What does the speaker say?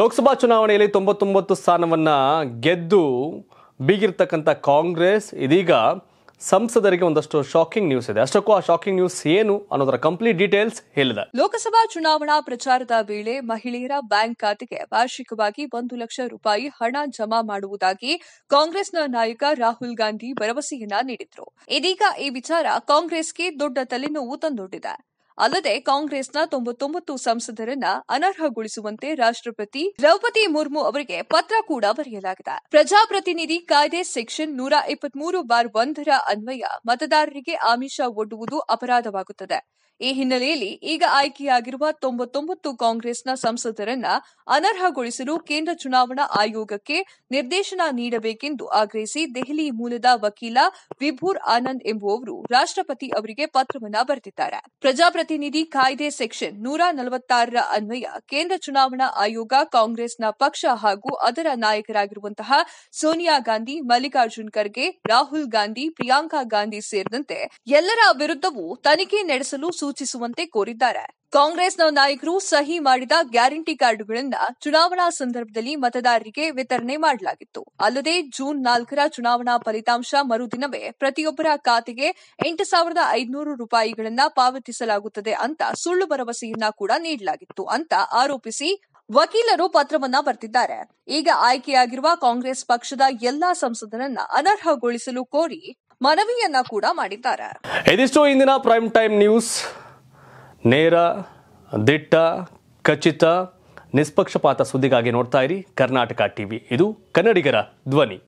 ಲೋಕಸಭಾ ಚುನಾವಣೆಯಲ್ಲಿ ತೊಂಬತ್ತೊಂಬತ್ತು ಸ್ಥಾನವನ್ನು ಗೆದ್ದು ಬೀಗಿರ್ತಕ್ಕಂಥ ಕಾಂಗ್ರೆಸ್ ಇದೀಗ ಸಂಸದರಿಗೆ ಒಂದಷ್ಟು ಶಾಕಿಂಗ್ ನ್ಯೂಸ್ ಇದೆ ಅಷ್ಟಕ್ಕೂ ಆ ಶಾಕಿಂಗ್ ನ್ಯೂಸ್ ಏನು ಅನ್ನೋದರ ಕಂಪ್ಲೀಟ್ ಡೀಟೇಲ್ಸ್ ಹೇಳಿದ ಲೋಕಸಭಾ ಚುನಾವಣಾ ಪ್ರಚಾರದ ವೇಳೆ ಮಹಿಳೆಯರ ಬ್ಯಾಂಕ್ ಖಾತೆಗೆ ವಾರ್ಷಿಕವಾಗಿ ಒಂದು ಲಕ್ಷ ರೂಪಾಯಿ ಹಣ ಜಮಾ ಮಾಡುವುದಾಗಿ ಕಾಂಗ್ರೆಸ್ನ ನಾಯಕ ರಾಹುಲ್ ಗಾಂಧಿ ಭರವಸೆಯನ್ನ ನೀಡಿದ್ರು ಇದೀಗ ಈ ವಿಚಾರ ಕಾಂಗ್ರೆಸ್ಗೆ ದೊಡ್ಡ ತಲೆನೋವು ತಂದೊಡ್ಡಿದೆ ಅಲ್ಲದೆ ಕಾಂಗ್ರೆಸ್ನ ತೊಂಬತ್ತೊಂಬತ್ತು ಸಂಸದರನ್ನ ಅನರ್ಹಗೊಳಿಸುವಂತೆ ರಾಷ್ಟ್ರಪತಿ ದ್ರೌಪದಿ ಮುರ್ಮು ಅವರಿಗೆ ಪತ್ರ ಕೂಡ ಬರೆಯಲಾಗಿದೆ ಪ್ರಜಾಪ್ರತಿನಿಧಿ ಕಾಯ್ದೆ ಸೆಕ್ಷನ್ ನೂರ ಇಪ್ಪತ್ಮೂರು ಬಾರ್ ಒಂದರ ಅನ್ವಯ ಮತದಾರರಿಗೆ ಆಮಿಷ ಒಡ್ಡುವುದು ಅಪರಾಧವಾಗುತ್ತದೆ ಈ ಹಿನ್ನೆಲೆಯಲ್ಲಿ ಈಗ ಆಯ್ಕೆಯಾಗಿರುವ ತೊಂಬತ್ತೊಂಬತ್ತು ಕಾಂಗ್ರೆಸ್ನ ಸಂಸದರನ್ನ ಅನರ್ಹಗೊಳಿಸಲು ಕೇಂದ್ರ ಚುನಾವಣಾ ಆಯೋಗಕ್ಕೆ ನಿರ್ದೇಶನ ನೀಡಬೇಕೆಂದು ಆಗ್ರಹಿಸಿ ದೆಹಲಿ ಮೂಲದ ವಕೀಲ ವಿಭೂರ್ ಆನಂದ್ ಎಂಬುವವರು ರಾಷ್ಟಪತಿ ಅವರಿಗೆ ಪತ್ರವನ್ನ ಬರೆದಿದ್ದಾರೆ ಪ್ರಜಾಪ್ರತಿನಿಧಿ ಕಾಯ್ದೆ ಸೆಕ್ಷನ್ ನೂರ ನಲವತ್ತಾರರ ಅನ್ವಯ ಕೇಂದ್ರ ಚುನಾವಣಾ ಆಯೋಗ ಕಾಂಗ್ರೆಸ್ನ ಪಕ್ಷ ಹಾಗೂ ಅದರ ನಾಯಕರಾಗಿರುವಂತಹ ಸೋನಿಯಾ ಗಾಂಧಿ ಮಲ್ಲಿಕಾರ್ಜುನ್ ಖರ್ಗೆ ರಾಹುಲ್ ಗಾಂಧಿ ಪ್ರಿಯಾಂಕಾ ಗಾಂಧಿ ಸೇರಿದಂತೆ ಎಲ್ಲರ ವಿರುದ್ದವೂ ತನಿಖೆ ನಡೆಸಲು ಸೂಚನೆ ಸೂಚಿಸುವಂತೆ ಕೋರಿದ್ದಾರೆ ಕಾಂಗ್ರೆಸ್ನ ನಾಯಕರು ಸಹಿ ಮಾಡಿದ ಗ್ಯಾರಂಟಿ ಕಾರ್ಡ್ಗಳನ್ನ ಚುನಾವಣಾ ಸಂದರ್ಭದಲ್ಲಿ ಮತದಾರರಿಗೆ ವಿತರಣೆ ಮಾಡಲಾಗಿತ್ತು ಅಲ್ಲದೆ ಜೂನ್ ನಾಲ್ಕರ ಚುನಾವಣಾ ಫಲಿತಾಂಶ ಮರುದಿನವೇ ಪ್ರತಿಯೊಬ್ಬರ ಖಾತೆಗೆ ಎಂಟು ಸಾವಿರದ ಐದುನೂರು ರೂಪಾಯಿಗಳನ್ನ ಪಾವತಿಸಲಾಗುತ್ತದೆ ಅಂತ ಸುಳ್ಳು ಭರವಸೆಯನ್ನ ಕೂಡ ನೀಡಲಾಗಿತ್ತು ಅಂತ ಆರೋಪಿಸಿ ವಕೀಲರು ಪತ್ರವನ್ನ ಬರೆದಿದ್ದಾರೆ ಈಗ ಆಯ್ಕೆಯಾಗಿರುವ ಕಾಂಗ್ರೆಸ್ ಪಕ್ಷದ ಎಲ್ಲಾ ಸಂಸದರನ್ನ ಅನರ್ಹಗೊಳಿಸಲು ಕೋರಿ ಮನವಿಯನ್ನ ಕೂಡ ಮಾಡಿದ್ದಾರೆ ನೇರ ದಿಟ್ಟ ಖಚಿತ ನಿಷ್ಪಕ್ಷಪಾತ ಸುದ್ದಿಗಾಗಿ ನೋಡ್ತಾ ಇರಿ ಕರ್ನಾಟಕ ಟಿವಿ ಇದು ಕನ್ನಡಿಗರ ಧ್ವನಿ